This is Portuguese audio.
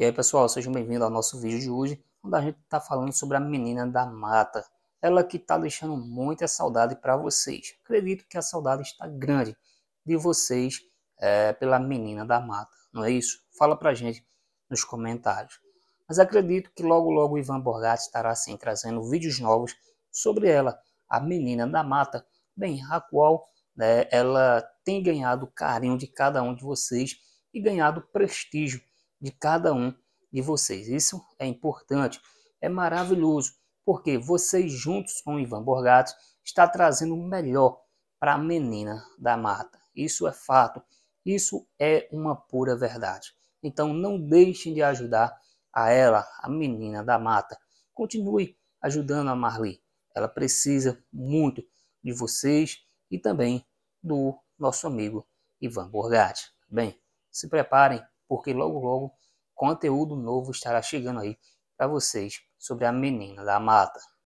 E aí pessoal, sejam bem-vindos ao nosso vídeo de hoje, onde a gente está falando sobre a menina da mata. Ela que está deixando muita saudade para vocês. Acredito que a saudade está grande de vocês é, pela menina da mata, não é isso? Fala pra gente nos comentários. Mas acredito que logo logo o Ivan Borgatti estará assim trazendo vídeos novos sobre ela, a menina da mata, bem, a qual né, ela tem ganhado carinho de cada um de vocês e ganhado prestígio de cada um de vocês. Isso é importante, é maravilhoso, porque vocês juntos com o Ivan Borgato está trazendo o melhor para a menina da mata. Isso é fato, isso é uma pura verdade. Então não deixem de ajudar a ela, a menina da mata. Continue ajudando a Marli. Ela precisa muito de vocês e também do nosso amigo Ivan Borgatti. Bem, se preparem porque logo logo conteúdo novo estará chegando aí para vocês sobre a menina da mata.